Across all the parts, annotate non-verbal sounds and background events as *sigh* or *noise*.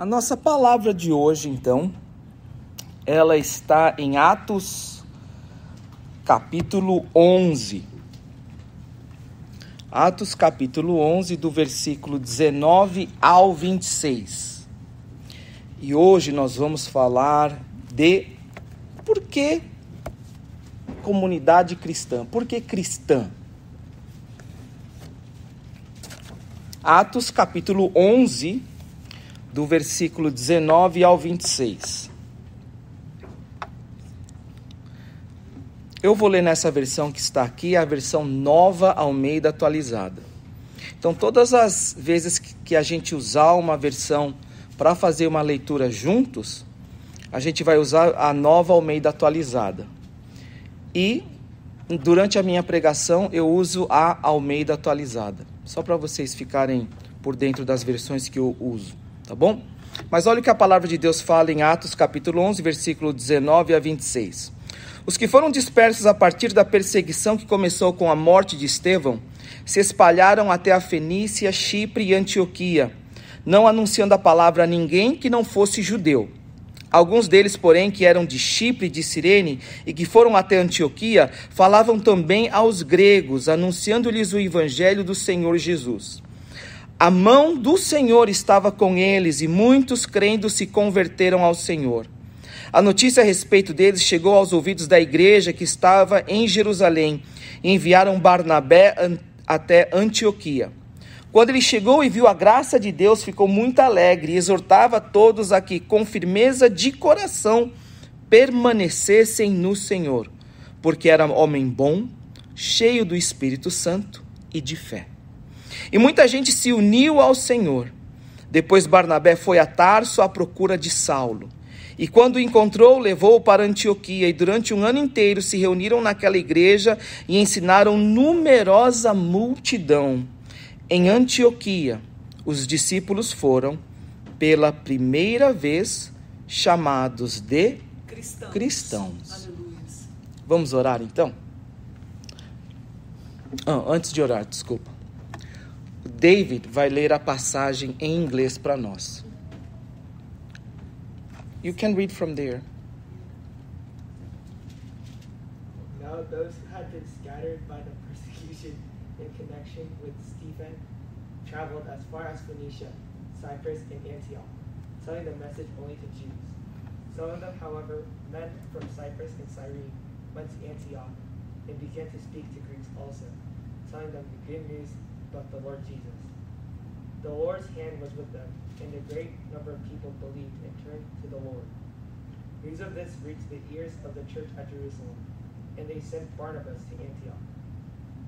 A nossa palavra de hoje, então, ela está em Atos, capítulo 11. Atos, capítulo 11, do versículo 19 ao 26. E hoje nós vamos falar de por que comunidade cristã, por que cristã? Atos, capítulo 11, do versículo 19 ao 26. Eu vou ler nessa versão que está aqui, a versão nova Almeida atualizada. Então, todas as vezes que a gente usar uma versão para fazer uma leitura juntos, a gente vai usar a nova Almeida atualizada. E durante a minha pregação eu uso a Almeida atualizada, só para vocês ficarem por dentro das versões que eu uso tá bom? Mas olha o que a palavra de Deus fala em Atos capítulo 11, versículo 19 a 26. Os que foram dispersos a partir da perseguição que começou com a morte de Estevão se espalharam até a Fenícia, Chipre e Antioquia, não anunciando a palavra a ninguém que não fosse judeu. Alguns deles, porém, que eram de Chipre e de Cirene e que foram até Antioquia, falavam também aos gregos, anunciando-lhes o evangelho do Senhor Jesus. A mão do Senhor estava com eles e muitos crendo se converteram ao Senhor. A notícia a respeito deles chegou aos ouvidos da igreja que estava em Jerusalém e enviaram Barnabé até Antioquia. Quando ele chegou e viu a graça de Deus, ficou muito alegre e exortava todos a que, com firmeza de coração, permanecessem no Senhor, porque era homem bom, cheio do Espírito Santo e de fé. E muita gente se uniu ao Senhor. Depois Barnabé foi a Tarso à procura de Saulo. E quando o encontrou, levou-o para Antioquia, e durante um ano inteiro se reuniram naquela igreja e ensinaram numerosa multidão. Em Antioquia, os discípulos foram, pela primeira vez, chamados de cristãos. cristãos. Vamos orar então? Ah, antes de orar, desculpa. David vai ler a passagem em inglês para nós. You can read from there. Now those who had been scattered by the persecution in connection with Stephen traveled as far as Phoenicia, Cyprus, and Antioch, telling the message only to Jews. Some of them, however, men from Cyprus and Cyrene, went to Antioch and began to speak to Greeks also, telling them the good news but the Lord Jesus. The Lord's hand was with them, and a great number of people believed and turned to the Lord. News of this reached the ears of the church at Jerusalem, and they sent Barnabas to Antioch.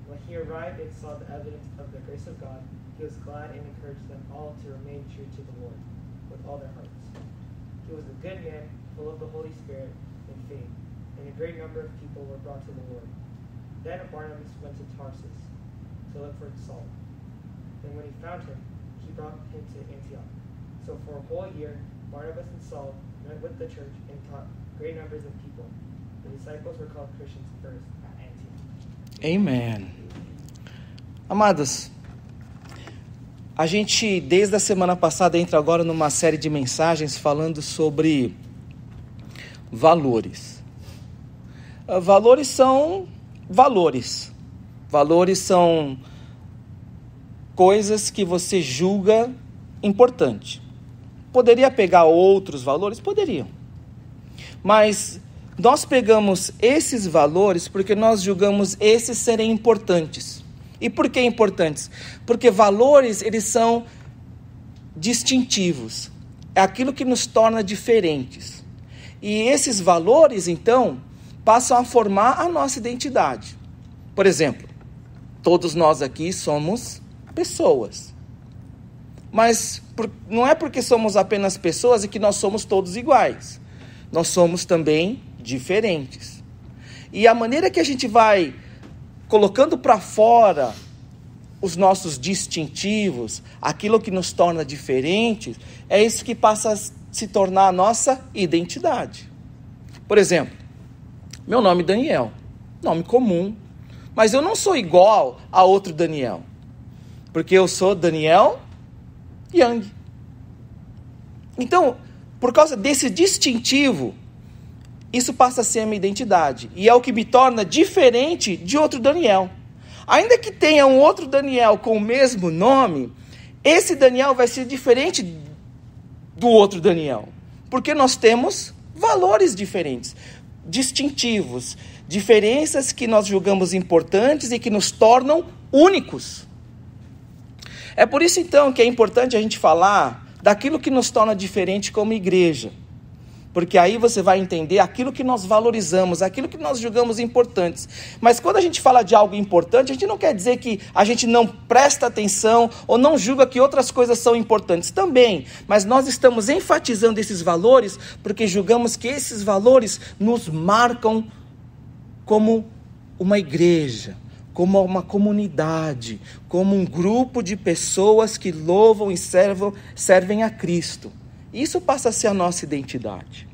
When he arrived and saw the evidence of the grace of God, he was glad and encouraged them all to remain true to the Lord with all their hearts. He was a good man, full of the Holy Spirit and faith, and a great number of people were brought to the Lord. Then Barnabas went to Tarsus to look for Saul. And when he found him, he brought him to Antioch. So for a whole year, Barnabas and Saul met with the church and taught great numbers of people. The disciples were called Christians first at Antioch. Amen. Amadas, a gente desde a semana passada entra agora numa série de mensagens falando sobre valores. Valores são valores. Valores são coisas que você julga importante. Poderia pegar outros valores? Poderiam. Mas nós pegamos esses valores porque nós julgamos esses serem importantes. E por que importantes? Porque valores, eles são distintivos. É aquilo que nos torna diferentes. E esses valores, então, passam a formar a nossa identidade. Por exemplo, Todos nós aqui somos pessoas. Mas por, não é porque somos apenas pessoas e que nós somos todos iguais. Nós somos também diferentes. E a maneira que a gente vai colocando para fora os nossos distintivos, aquilo que nos torna diferentes, é isso que passa a se tornar a nossa identidade. Por exemplo, meu nome é Daniel, nome comum, mas eu não sou igual a outro Daniel. Porque eu sou Daniel Yang. Então, por causa desse distintivo, isso passa a ser a minha identidade. E é o que me torna diferente de outro Daniel. Ainda que tenha um outro Daniel com o mesmo nome, esse Daniel vai ser diferente do outro Daniel. Porque nós temos valores diferentes, distintivos, diferenças que nós julgamos importantes e que nos tornam únicos. É por isso então que é importante a gente falar daquilo que nos torna diferente como igreja. Porque aí você vai entender aquilo que nós valorizamos, aquilo que nós julgamos importantes. Mas quando a gente fala de algo importante, a gente não quer dizer que a gente não presta atenção ou não julga que outras coisas são importantes também. Mas nós estamos enfatizando esses valores porque julgamos que esses valores nos marcam como uma igreja, como uma comunidade, como um grupo de pessoas que louvam e servam, servem a Cristo. Isso passa a ser a nossa identidade.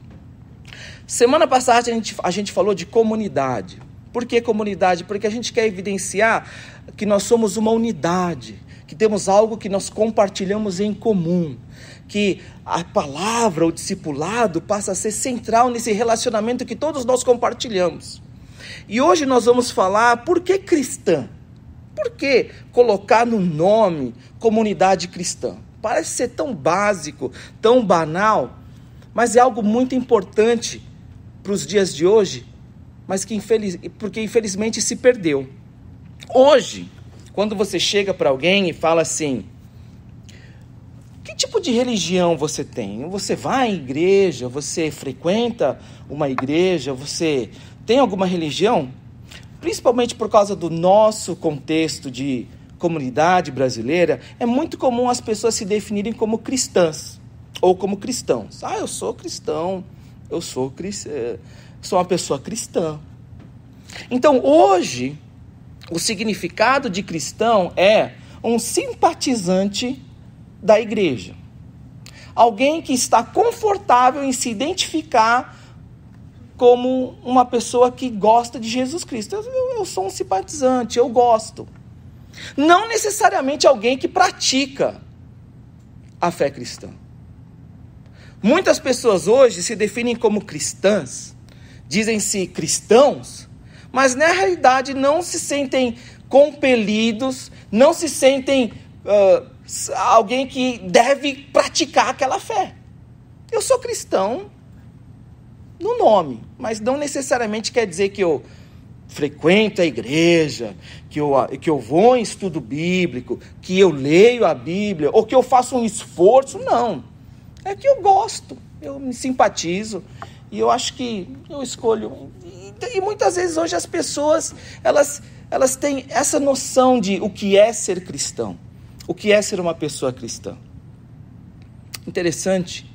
Semana passada a gente, a gente falou de comunidade. Por que comunidade? Porque a gente quer evidenciar que nós somos uma unidade, que temos algo que nós compartilhamos em comum, que a palavra, o discipulado, passa a ser central nesse relacionamento que todos nós compartilhamos. E hoje nós vamos falar por que cristã? Por que colocar no nome comunidade cristã? Parece ser tão básico, tão banal, mas é algo muito importante para os dias de hoje, mas que infeliz... porque infelizmente se perdeu. Hoje, quando você chega para alguém e fala assim: que tipo de religião você tem? Você vai à igreja? Você frequenta uma igreja? Você tem alguma religião, principalmente por causa do nosso contexto de comunidade brasileira, é muito comum as pessoas se definirem como cristãs ou como cristãos. Ah, eu sou cristão, eu sou, eh, sou uma pessoa cristã. Então, hoje, o significado de cristão é um simpatizante da igreja. Alguém que está confortável em se identificar como uma pessoa que gosta de Jesus Cristo. Eu, eu sou um simpatizante, eu gosto. Não necessariamente alguém que pratica a fé cristã. Muitas pessoas hoje se definem como cristãs, dizem-se cristãos, mas na realidade não se sentem compelidos, não se sentem uh, alguém que deve praticar aquela fé. Eu sou cristão, no nome, mas não necessariamente quer dizer que eu frequento a igreja, que eu, que eu vou em estudo bíblico, que eu leio a Bíblia, ou que eu faço um esforço, não. É que eu gosto, eu me simpatizo, e eu acho que eu escolho. E, e muitas vezes hoje as pessoas, elas, elas têm essa noção de o que é ser cristão, o que é ser uma pessoa cristã. Interessante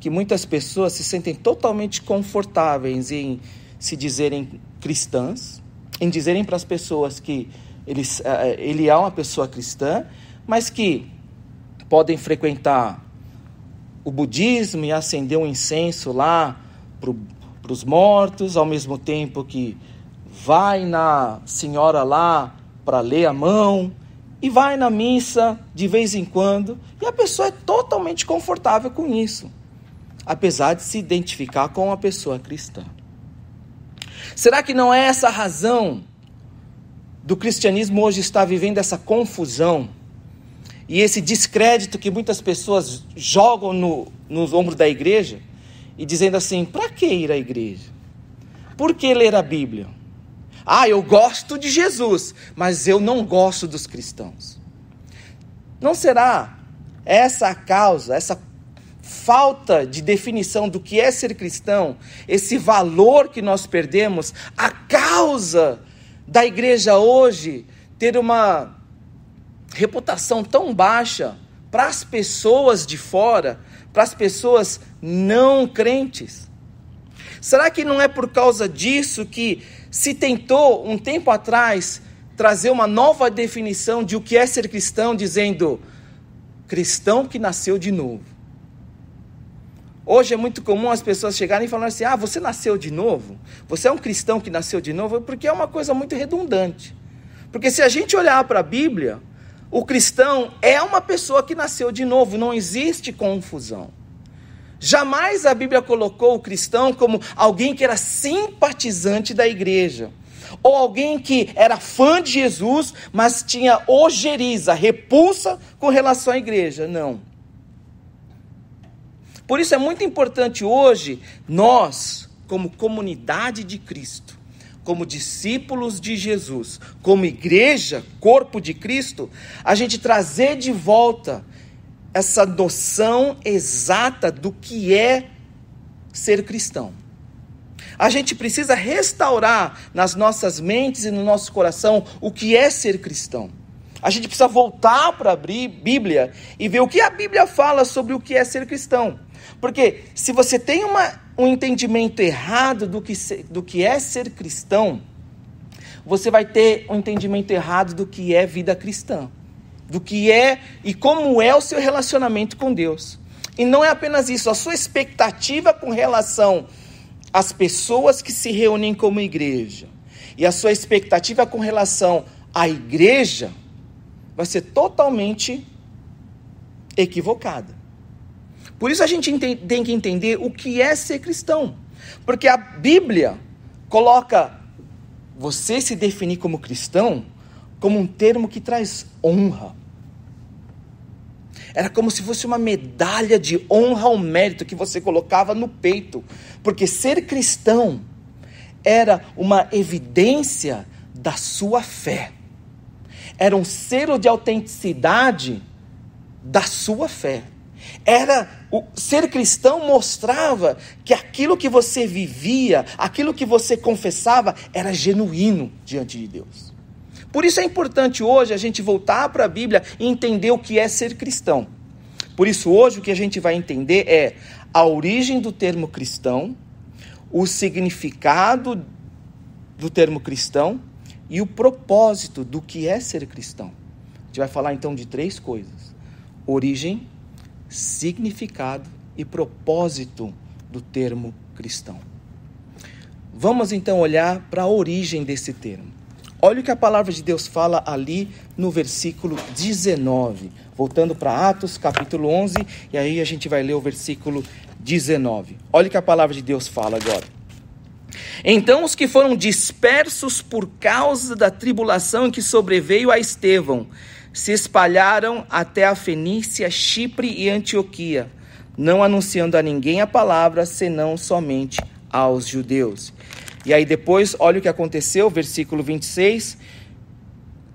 que muitas pessoas se sentem totalmente confortáveis em se dizerem cristãs, em dizerem para as pessoas que eles, eh, eh, ele é uma pessoa cristã, mas que podem frequentar o budismo e acender um incenso lá para os mortos, ao mesmo tempo que vai na senhora lá para ler a mão e vai na missa de vez em quando, e a pessoa é totalmente confortável com isso apesar de se identificar com uma pessoa cristã. Será que não é essa a razão do cristianismo hoje estar vivendo essa confusão e esse descrédito que muitas pessoas jogam no, nos ombros da igreja e dizendo assim: para que ir à igreja? Por que ler a Bíblia? Ah, eu gosto de Jesus, mas eu não gosto dos cristãos. Não será essa a causa, essa falta de definição do que é ser cristão, esse valor que nós perdemos, a causa da igreja hoje ter uma reputação tão baixa para as pessoas de fora, para as pessoas não crentes? Será que não é por causa disso que se tentou um tempo atrás trazer uma nova definição de o que é ser cristão, dizendo cristão que nasceu de novo? Hoje é muito comum as pessoas chegarem e falarem assim: ah, você nasceu de novo? Você é um cristão que nasceu de novo? Porque é uma coisa muito redundante. Porque se a gente olhar para a Bíblia, o cristão é uma pessoa que nasceu de novo, não existe confusão. Jamais a Bíblia colocou o cristão como alguém que era simpatizante da igreja, ou alguém que era fã de Jesus, mas tinha ojeriza, repulsa com relação à igreja. Não. Por isso é muito importante hoje nós, como comunidade de Cristo, como discípulos de Jesus, como igreja, corpo de Cristo, a gente trazer de volta essa noção exata do que é ser cristão. A gente precisa restaurar nas nossas mentes e no nosso coração o que é ser cristão. A gente precisa voltar para a Bíblia e ver o que a Bíblia fala sobre o que é ser cristão. Porque se você tem uma, um entendimento errado do que, do que é ser cristão, você vai ter um entendimento errado do que é vida cristã, do que é e como é o seu relacionamento com Deus. E não é apenas isso, a sua expectativa com relação às pessoas que se reúnem como igreja e a sua expectativa com relação à igreja vai ser totalmente equivocada. Por isso a gente tem que entender o que é ser cristão. Porque a Bíblia coloca você se definir como cristão como um termo que traz honra. Era como se fosse uma medalha de honra ao mérito que você colocava no peito. Porque ser cristão era uma evidência da sua fé. Era um selo de autenticidade da sua fé. Era o ser cristão mostrava que aquilo que você vivia, aquilo que você confessava era genuíno diante de Deus. Por isso é importante hoje a gente voltar para a Bíblia e entender o que é ser cristão. Por isso hoje o que a gente vai entender é a origem do termo cristão, o significado do termo cristão e o propósito do que é ser cristão. A gente vai falar então de três coisas: origem, significado e propósito do termo cristão. Vamos então olhar para a origem desse termo. Olha o que a palavra de Deus fala ali no versículo 19. Voltando para Atos, capítulo 11, e aí a gente vai ler o versículo 19. Olha o que a palavra de Deus fala agora. Então os que foram dispersos por causa da tribulação que sobreveio a Estevão se espalharam até a Fenícia, Chipre e Antioquia, não anunciando a ninguém a palavra, senão somente aos judeus. E aí depois, olha o que aconteceu, versículo 26.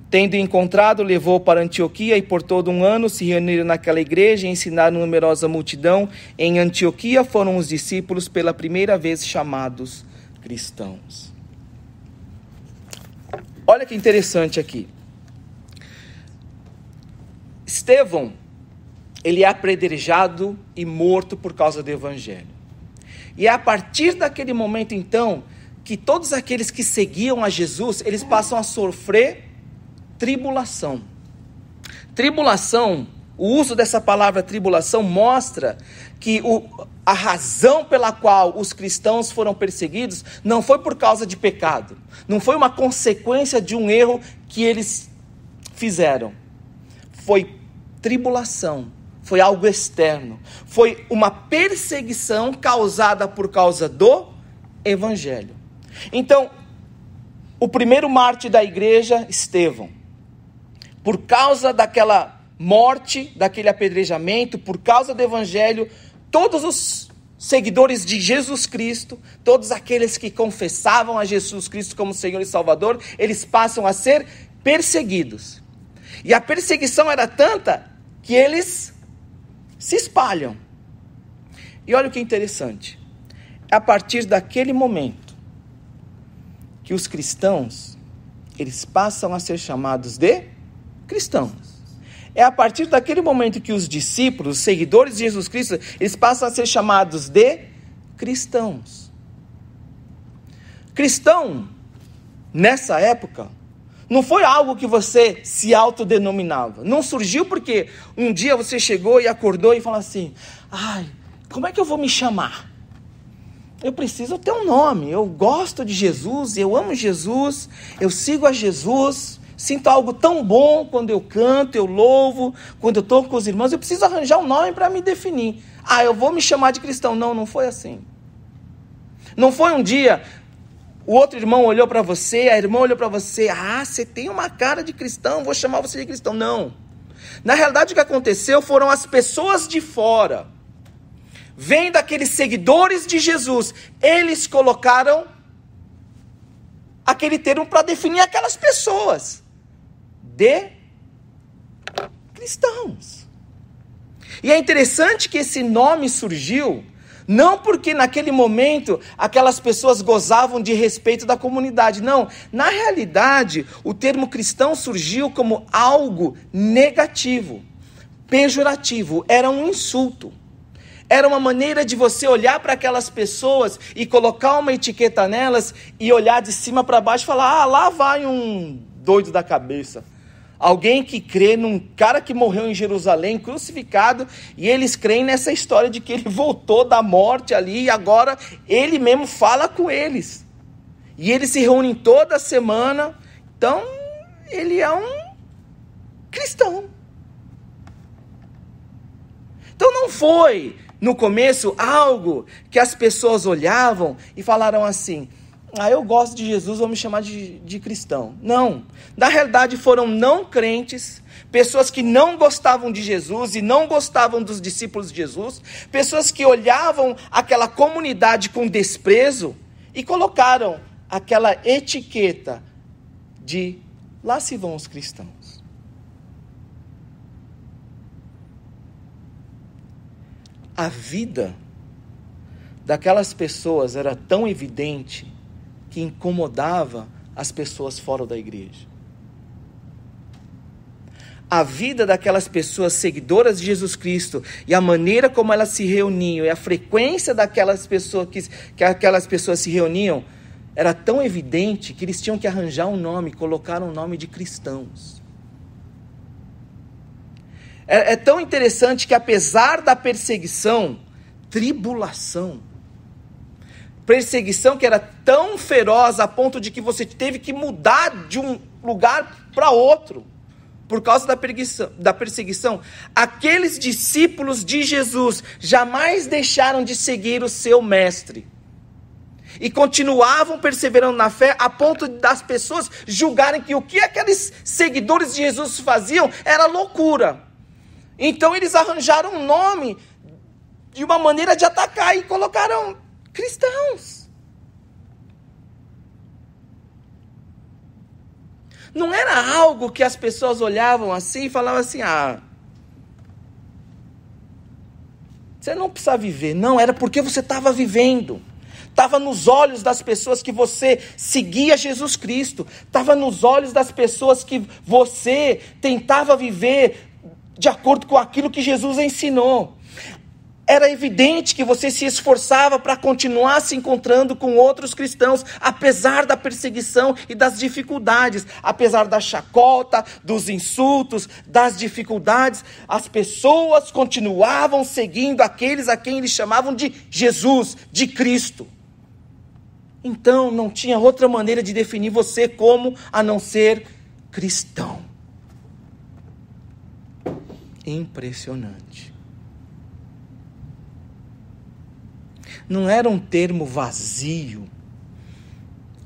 Tendo encontrado, levou para Antioquia e por todo um ano se reuniram naquela igreja e ensinaram numerosa multidão. Em Antioquia foram os discípulos pela primeira vez chamados cristãos. Olha que interessante aqui. Estevão, ele é apredrejado e morto por causa do evangelho. E é a partir daquele momento então que todos aqueles que seguiam a Jesus, eles passam a sofrer tribulação. Tribulação, o uso dessa palavra tribulação mostra que o, a razão pela qual os cristãos foram perseguidos não foi por causa de pecado, não foi uma consequência de um erro que eles fizeram. Foi tribulação foi algo externo, foi uma perseguição causada por causa do evangelho. Então, o primeiro mártir da igreja, Estevão, por causa daquela morte, daquele apedrejamento, por causa do evangelho, todos os seguidores de Jesus Cristo, todos aqueles que confessavam a Jesus Cristo como Senhor e Salvador, eles passam a ser perseguidos. E a perseguição era tanta que eles se espalham. E olha o que é interessante. é A partir daquele momento que os cristãos eles passam a ser chamados de cristãos. É a partir daquele momento que os discípulos, os seguidores de Jesus Cristo, eles passam a ser chamados de cristãos. Cristão, nessa época, não foi algo que você se autodenominava. Não surgiu porque um dia você chegou e acordou e falou assim: ai, como é que eu vou me chamar? Eu preciso ter um nome. Eu gosto de Jesus, eu amo Jesus, eu sigo a Jesus. Sinto algo tão bom quando eu canto, eu louvo, quando eu estou com os irmãos. Eu preciso arranjar um nome para me definir. Ah, eu vou me chamar de cristão. Não, não foi assim. Não foi um dia, o outro irmão olhou para você, a irmã olhou para você. Ah, você tem uma cara de cristão, vou chamar você de cristão. Não. Na realidade, o que aconteceu foram as pessoas de fora, vendo aqueles seguidores de Jesus, eles colocaram aquele termo para definir aquelas pessoas de cristãos. E é interessante que esse nome surgiu não porque naquele momento aquelas pessoas gozavam de respeito da comunidade. Não. Na realidade, o termo cristão surgiu como algo negativo, pejorativo. Era um insulto. Era uma maneira de você olhar para aquelas pessoas e colocar uma etiqueta nelas e olhar de cima para baixo e falar: ah, lá vai um doido da cabeça. Alguém que crê num cara que morreu em Jerusalém, crucificado, e eles creem nessa história de que ele *laughs* voltou da morte ali e agora ele mesmo fala com eles. E eles se reúnem toda semana. Então, ele é um cristão. Então, não foi no começo algo que as pessoas olhavam e falaram assim: ah, eu gosto de Jesus, vou me chamar de, de cristão. Não. Na realidade, foram não crentes, pessoas que não gostavam de Jesus e não gostavam dos discípulos de Jesus, pessoas que olhavam aquela comunidade com desprezo e colocaram aquela etiqueta de lá se vão os cristãos. A vida daquelas pessoas era tão evidente que incomodava as pessoas fora da igreja. A vida daquelas pessoas seguidoras de Jesus Cristo e a maneira como elas se reuniam e a frequência daquelas pessoas que, que aquelas pessoas se reuniam era tão evidente que eles tinham que arranjar um nome, colocar um nome de cristãos. É, é, tão interessante que, apesar da perseguição, tribulação, perseguição que era tão feroz a ponto de que você teve que mudar de um lugar para outro por causa da perseguição, da perseguição, aqueles discípulos de Jesus jamais deixaram de seguir o seu mestre. E continuavam perseverando na fé a ponto das pessoas julgarem que o que aqueles seguidores de Jesus faziam era loucura. Então eles arranjaram um nome de uma maneira de atacar e colocaram cristãos. Não era algo que as pessoas olhavam assim e falavam assim: ah, você não precisa viver. Não, era porque você estava vivendo. Estava nos olhos das pessoas que você seguia Jesus Cristo. Estava nos olhos das pessoas que você tentava viver de acordo com aquilo que Jesus ensinou. Era evidente que você se esforçava para continuar se encontrando com outros cristãos, apesar da perseguição e das dificuldades, apesar da chacota, dos insultos, das dificuldades, as pessoas continuavam seguindo aqueles a quem eles chamavam de Jesus, de Cristo. Então não tinha outra maneira de definir você como a não ser cristão. Impressionante. não era um termo vazio,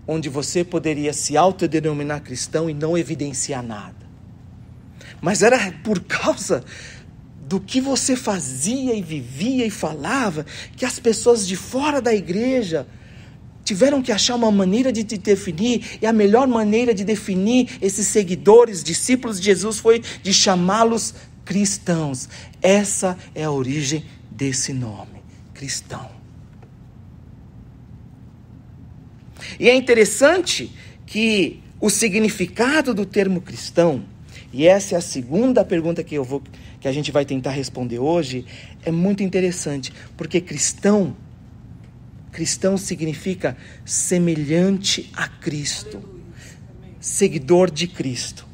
onde você poderia se autodenominar cristão e não evidenciar nada. Mas era por causa do que você fazia e vivia e falava que as pessoas de fora da igreja tiveram que achar uma maneira de te definir, e a melhor maneira de definir esses seguidores, discípulos de Jesus, foi de chamá-los cristãos. Essa é a origem desse nome, cristão. E é interessante que o significado do termo cristão, e essa é a segunda pergunta que eu vou que a gente vai tentar responder hoje, é muito interessante, porque cristão cristão significa semelhante a Cristo. Seguidor de Cristo.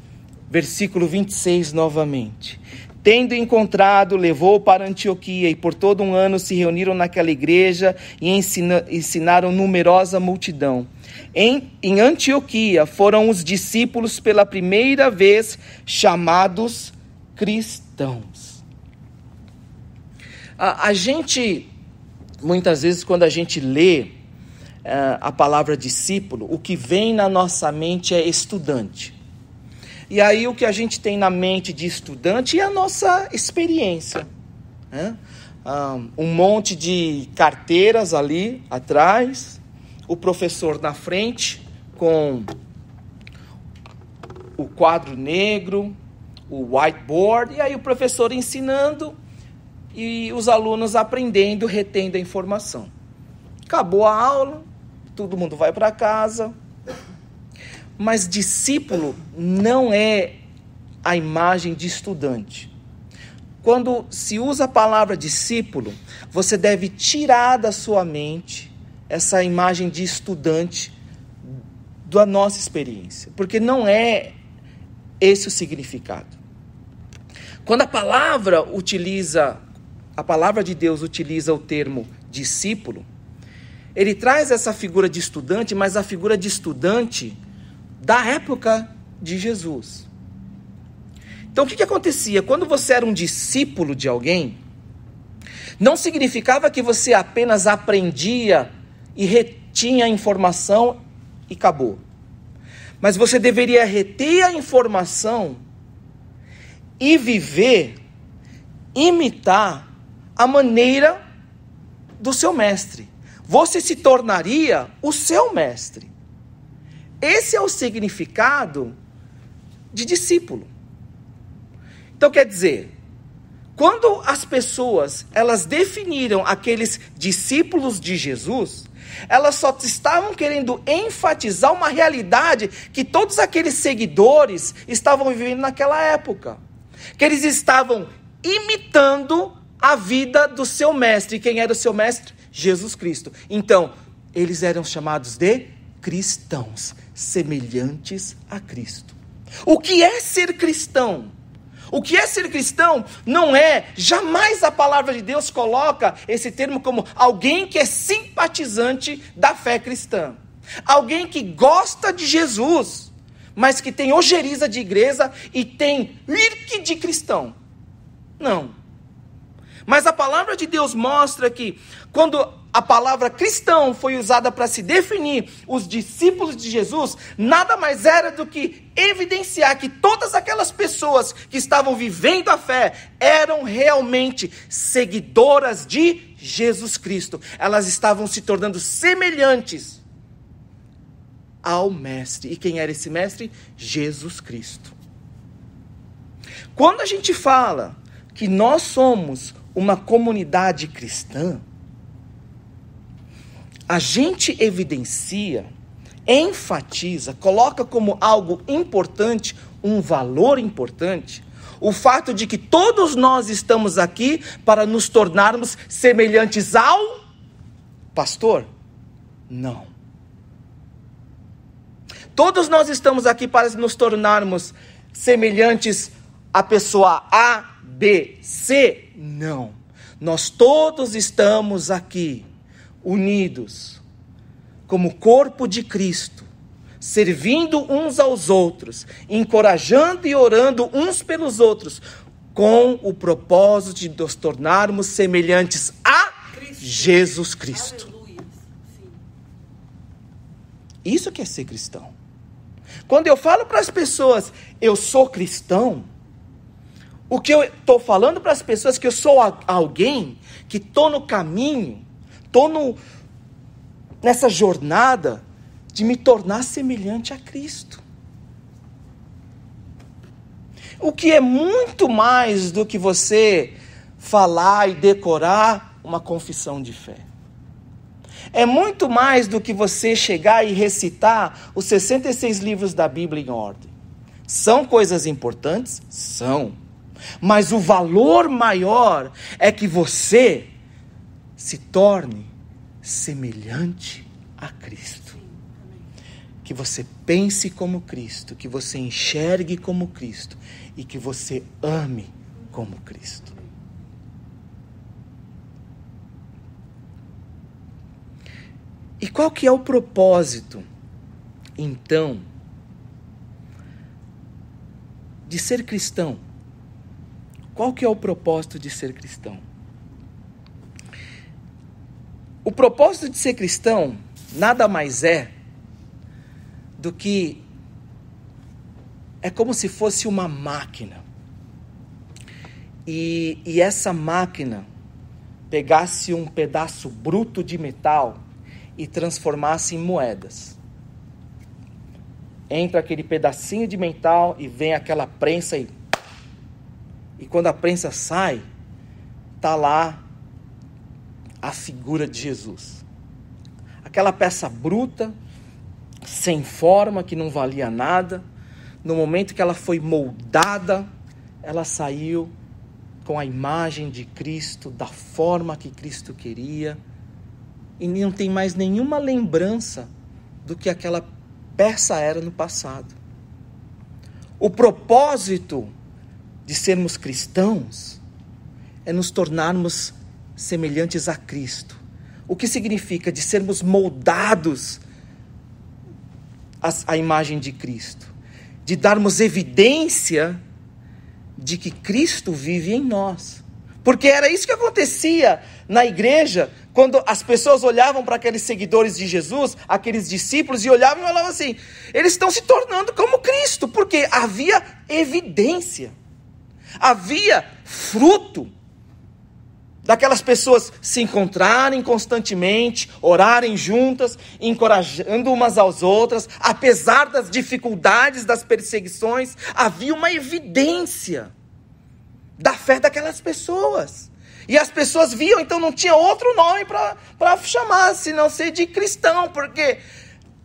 Versículo 26 novamente. Tendo encontrado, levou para Antioquia, e por todo um ano se reuniram naquela igreja e ensinaram numerosa multidão. Em, em Antioquia foram os discípulos pela primeira vez chamados cristãos. A, a gente, muitas vezes, quando a gente lê eh, a palavra discípulo, o que vem na nossa mente é estudante. E aí o que a gente tem na mente de estudante é a nossa experiência. Né? Um monte de carteiras ali atrás, o professor na frente com o quadro negro, o whiteboard, e aí o professor ensinando e os alunos aprendendo, retendo a informação. Acabou a aula, todo mundo vai para casa, mas discípulo não é a imagem de estudante. Quando se usa a palavra discípulo, você deve tirar da sua mente essa imagem de estudante da nossa experiência, porque não é esse o significado. Quando a palavra utiliza, a palavra de Deus utiliza o termo discípulo, ele traz essa figura de estudante, mas a figura de estudante da época de Jesus. Então o que, que acontecia? Quando você era um discípulo de alguém, não significava que você apenas aprendia e retinha a informação e acabou. Mas você deveria reter a informação e viver, imitar a maneira do seu mestre. Você se tornaria o seu mestre. Esse é o significado de discípulo. Então quer dizer, quando as pessoas elas definiram aqueles discípulos de Jesus, elas só estavam querendo enfatizar uma realidade que todos aqueles seguidores estavam vivendo naquela época, que eles estavam imitando a vida do seu mestre. Quem era o seu mestre? Jesus Cristo. Então, eles eram chamados de cristãos semelhantes a Cristo. O que é ser cristão? O que é ser cristão não é, jamais a palavra de Deus coloca esse termo como alguém que é simpatizante da fé cristã. Alguém que gosta de Jesus, mas que tem ojeriza de igreja e tem irque de cristão. Não. Mas a palavra de Deus mostra que quando a palavra cristão foi usada para se definir os discípulos de Jesus, nada mais era do que evidenciar que todas aquelas pessoas que estavam vivendo a fé eram realmente seguidoras de Jesus Cristo. Elas estavam se tornando semelhantes ao Mestre. E quem era esse Mestre? Jesus Cristo. Quando a gente fala que nós somos uma comunidade cristã, a gente evidencia, enfatiza, coloca como algo importante, um valor importante, o fato de que todos nós estamos aqui para nos tornarmos semelhantes ao pastor? Não. Todos nós estamos aqui para nos tornarmos semelhantes à pessoa A, B, C? Não. Nós todos estamos aqui unidos, como corpo de Cristo, servindo uns aos outros, encorajando e orando uns pelos outros, com o propósito de nos tornarmos semelhantes a Cristo. Jesus Cristo. Isso que é ser cristão. Quando eu falo para as pessoas, eu sou cristão, o que eu estou falando para as pessoas é que eu sou alguém que estou no caminho estou nessa jornada de me tornar semelhante a Cristo. O que é muito mais do que você falar e decorar uma confissão de fé. É muito mais do que você chegar e recitar os 66 livros da Bíblia em ordem. São coisas importantes? São. Mas o valor maior é que você se torne semelhante a Cristo. Que você pense como Cristo, que você enxergue como Cristo e que você ame como Cristo. E qual que é o propósito, então, de ser cristão? Qual que é o propósito de ser cristão? O propósito de ser cristão nada mais é do que é como se fosse uma máquina. E, e essa máquina pegasse um pedaço bruto de metal e transformasse em moedas. Entra aquele pedacinho de metal e vem aquela prensa e e quando a prensa sai, tá lá a figura de Jesus. Aquela peça bruta, sem forma, que não valia nada, no momento que ela foi moldada, ela saiu com a imagem de Cristo, da forma que Cristo queria, e não tem mais nenhuma lembrança do que aquela peça era no passado. O propósito de sermos cristãos é nos tornarmos semelhantes a Cristo. O que significa de sermos moldados à imagem de Cristo, de darmos evidência de que Cristo vive em nós. Porque era isso que acontecia na igreja, quando as pessoas olhavam para aqueles seguidores de Jesus, aqueles discípulos, e olhavam e falavam assim: eles estão se tornando como Cristo, porque havia evidência, havia fruto, daquelas pessoas se encontrarem constantemente, orarem juntas, encorajando umas às outras, apesar das dificuldades, das perseguições, havia uma evidência da fé daquelas pessoas. E as pessoas viam, então não tinha outro nome para chamar, se não ser de cristão, porque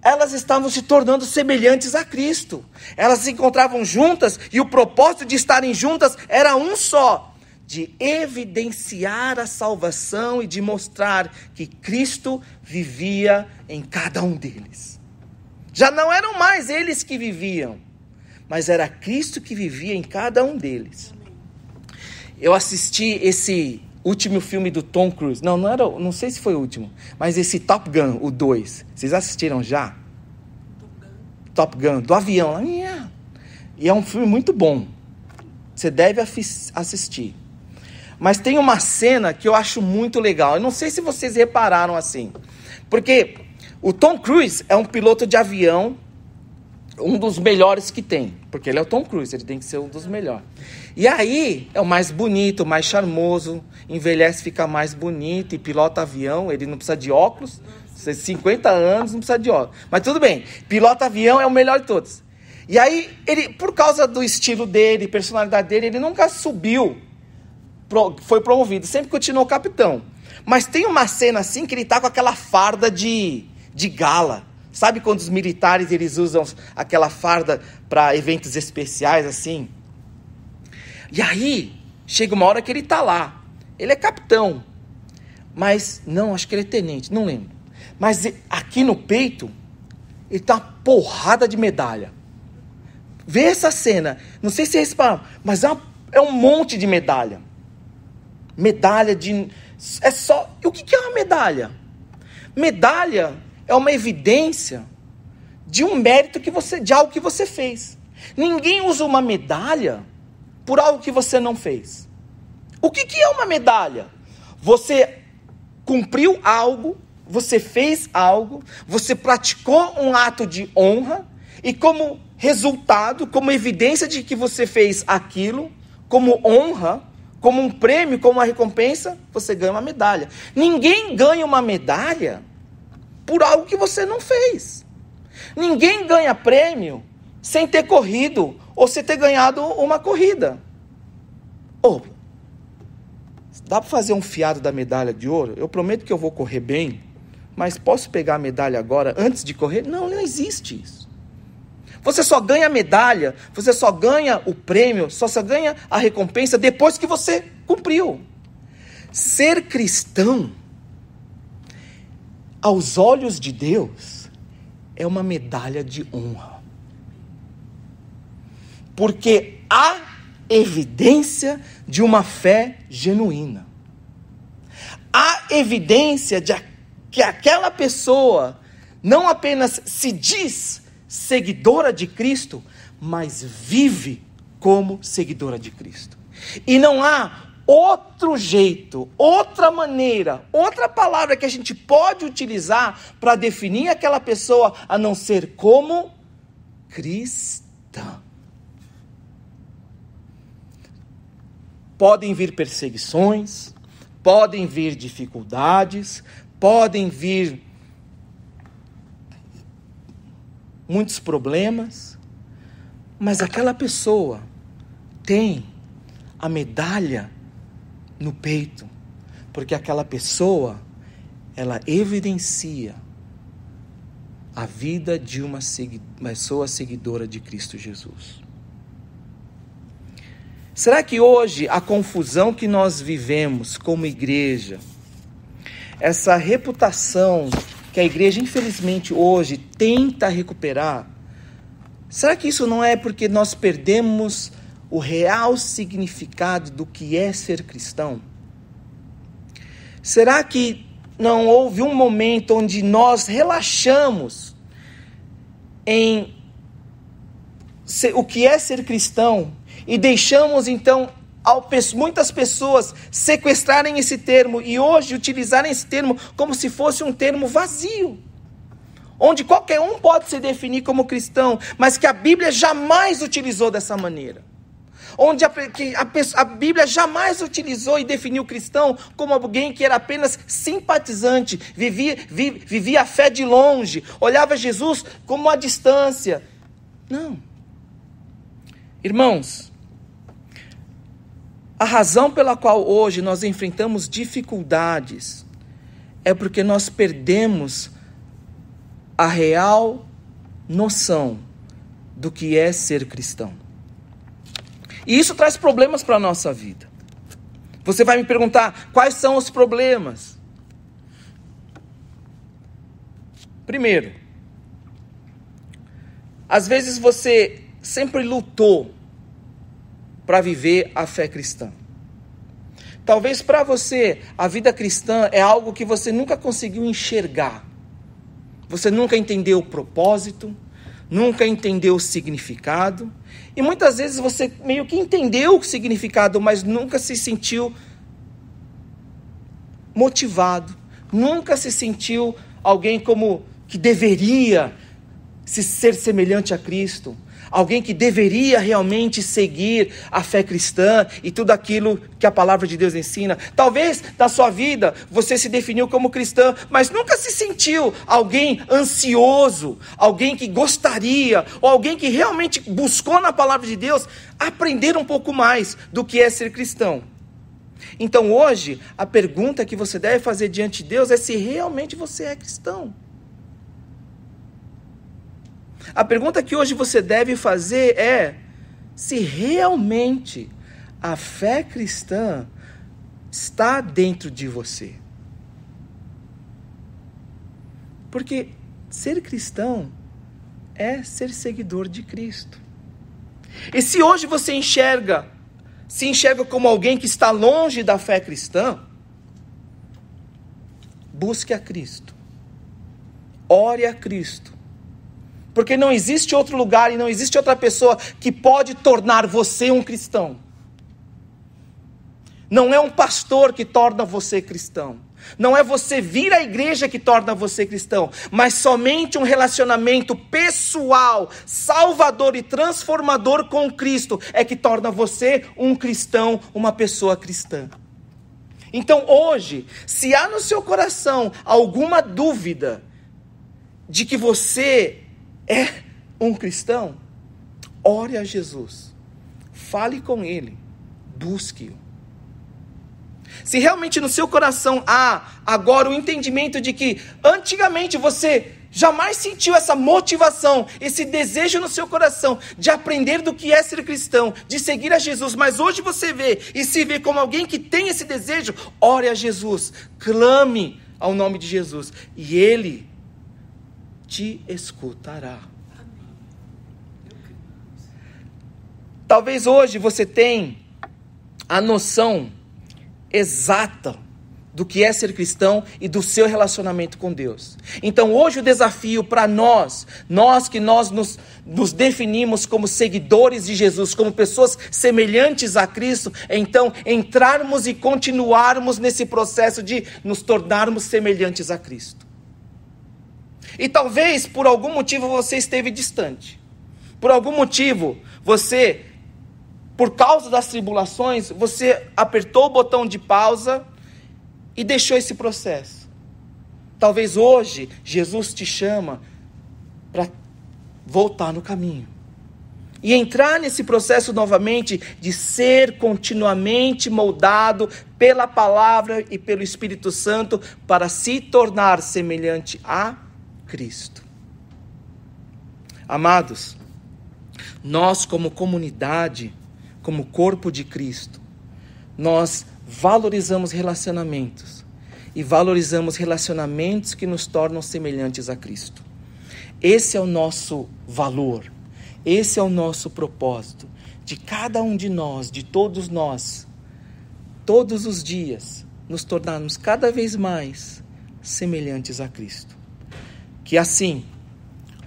elas estavam se tornando semelhantes a Cristo. Elas se encontravam juntas e o propósito de estarem juntas era um só: de evidenciar a salvação e de mostrar que Cristo vivia em cada um deles. Já não eram mais eles que viviam, mas era Cristo que vivia em cada um deles. Eu assisti esse último filme do Tom Cruise. Não, não era, não sei se foi o último, mas esse Top Gun, o 2. Vocês assistiram já? Top Gun, do avião. E é um filme muito bom. Você deve assistir. Mas tem uma cena que eu acho muito legal. Eu não sei se vocês repararam assim. Porque o Tom Cruise é um piloto de avião, um dos melhores que tem. Porque ele é o Tom Cruise, ele tem que ser um dos melhores. E aí é o mais bonito, o mais charmoso, envelhece, fica mais bonito e pilota avião, ele não precisa de óculos. 50 anos, não precisa de óculos. Mas tudo bem, pilota avião é o melhor de todos. E aí, ele, por causa do estilo dele, personalidade dele, ele nunca subiu foi promovido, sempre continuou capitão. Mas tem uma cena assim que ele está com aquela farda de, de gala. Sabe quando os militares eles usam aquela farda para eventos especiais assim? E aí chega uma hora que ele está lá. Ele é capitão, mas não, acho que ele é tenente, não lembro. Mas aqui no peito ele tá uma porrada de medalha. Vê essa cena, não sei se é esse, mas é, uma, é um monte de medalha medalha de. É só. E o que é uma medalha? Medalha é uma evidência de um mérito que você, de algo que você fez. Ninguém usa uma medalha por algo que você não fez. O que, que é uma medalha? Você cumpriu algo, você fez algo, você praticou um ato de honra e como resultado, como evidência de que você fez aquilo, como honra, como um prêmio, como uma recompensa, você ganha uma medalha. Ninguém ganha uma medalha por algo que você não fez. Ninguém ganha prêmio sem ter corrido ou sem ter ganhado uma corrida. Ou oh, dá para fazer um fiado da medalha de ouro? Eu prometo que eu vou correr bem, mas posso pegar a medalha agora antes de correr? Não, não existe isso. Você só ganha a medalha, você só ganha o prêmio, só só ganha a recompensa depois que você cumpriu. Ser cristão, aos olhos de Deus, é uma medalha de honra. Porque há evidência de uma fé genuína. Há evidência de que aquela pessoa não apenas se diz seguidora de Cristo, mas vive como seguidora de Cristo. E não há outro jeito, outra maneira, outra palavra que a gente pode utilizar para definir aquela pessoa a não ser como cristã. Podem vir perseguições, podem vir dificuldades, podem vir muitos problemas, mas aquela pessoa tem a medalha no peito, porque aquela pessoa ela evidencia a vida de uma pessoa seguidora de Cristo Jesus. Será que hoje a confusão que nós vivemos como igreja, essa reputação que a igreja, infelizmente, hoje tenta recuperar, será que isso não é porque nós perdemos o real significado do que é ser cristão? Será que não houve um momento onde nós relaxamos em o que é ser cristão e deixamos então ao muitas pessoas sequestrarem esse termo e hoje utilizarem esse termo como se fosse um termo vazio, onde qualquer um pode se definir como cristão, mas que a Bíblia jamais utilizou dessa maneira. Onde a, a, a Bíblia jamais utilizou e definiu o cristão como alguém que era apenas simpatizante, vivia, vi, vivia a fé de longe, olhava Jesus como a distância. Não. Irmãos, a razão pela qual hoje nós enfrentamos dificuldades é porque nós perdemos a real noção do que é ser cristão. E isso traz problemas para a nossa vida. Você vai me perguntar quais são os problemas. Primeiro, às vezes você sempre lutou para viver a fé cristã. Talvez para você a vida cristã é algo que você nunca conseguiu enxergar. Você nunca entendeu o propósito, nunca entendeu o significado, e muitas vezes você meio que entendeu o significado, mas nunca se sentiu motivado, nunca se sentiu alguém como que deveria se ser semelhante a Cristo, alguém que deveria realmente seguir a fé cristã e tudo aquilo que a palavra de Deus ensina. Talvez na sua vida você se definiu como cristã, mas nunca se sentiu alguém ansioso, alguém que gostaria, ou alguém que realmente buscou na palavra de Deus aprender um pouco mais do que é ser cristão. Então hoje, a pergunta que você deve fazer diante de Deus é se realmente você é cristão. A pergunta que hoje você deve fazer é se realmente a fé cristã está dentro de você. Porque ser cristão é ser seguidor de Cristo. E se hoje você enxerga, se enxerga como alguém que está longe da fé cristã, busque a Cristo. Ore a Cristo porque não existe outro lugar e não existe outra pessoa que pode tornar você um cristão. Não é um pastor que torna você cristão. Não é você vir à igreja que torna você cristão, mas somente um relacionamento pessoal, salvador e transformador com Cristo é que torna você um cristão, uma pessoa cristã. Então hoje, se há no seu coração alguma dúvida de que você é um cristão, ore a Jesus, fale com Ele, busque-o. Se realmente no seu coração há agora o entendimento de que antigamente você jamais sentiu essa motivação, esse desejo no seu coração de aprender do que é ser cristão, de seguir a Jesus, mas hoje você vê e se vê como alguém que tem esse desejo, ore a Jesus, clame ao nome de Jesus e Ele te escutará. Talvez hoje você tenha a noção exata do que é ser cristão e do seu relacionamento com Deus. Então, hoje o desafio para nós, nós que nós nos, nos definimos como seguidores de Jesus, como pessoas semelhantes a Cristo, é então entrarmos e continuarmos nesse processo de nos tornarmos semelhantes a Cristo. E talvez por algum motivo você esteve distante. Por algum motivo você, por causa das tribulações, você apertou o botão de pausa e deixou esse processo. Talvez hoje Jesus te chama para voltar no caminho e entrar nesse processo novamente de ser continuamente moldado pela palavra e pelo Espírito Santo para se tornar semelhante a Cristo. Amados, nós, como comunidade, como corpo de Cristo, nós valorizamos relacionamentos e valorizamos relacionamentos que nos tornam semelhantes a Cristo. Esse é o nosso valor, esse é o nosso propósito, de cada um de nós, de todos nós, todos os dias, nos tornarmos cada vez mais semelhantes a Cristo. Que assim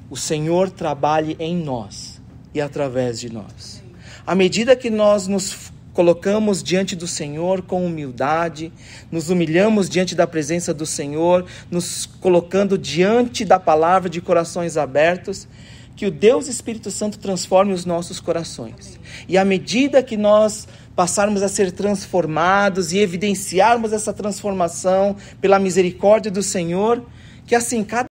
o Senhor trabalhe em nós e através de nós. À medida que nós nos colocamos diante do Senhor com humildade, nos humilhamos diante da presença do Senhor, nos colocando diante da palavra de corações abertos, que o Deus Espírito Santo transforme os nossos corações. E à medida que nós passarmos a ser transformados e evidenciarmos essa transformação pela misericórdia do Senhor, que assim cada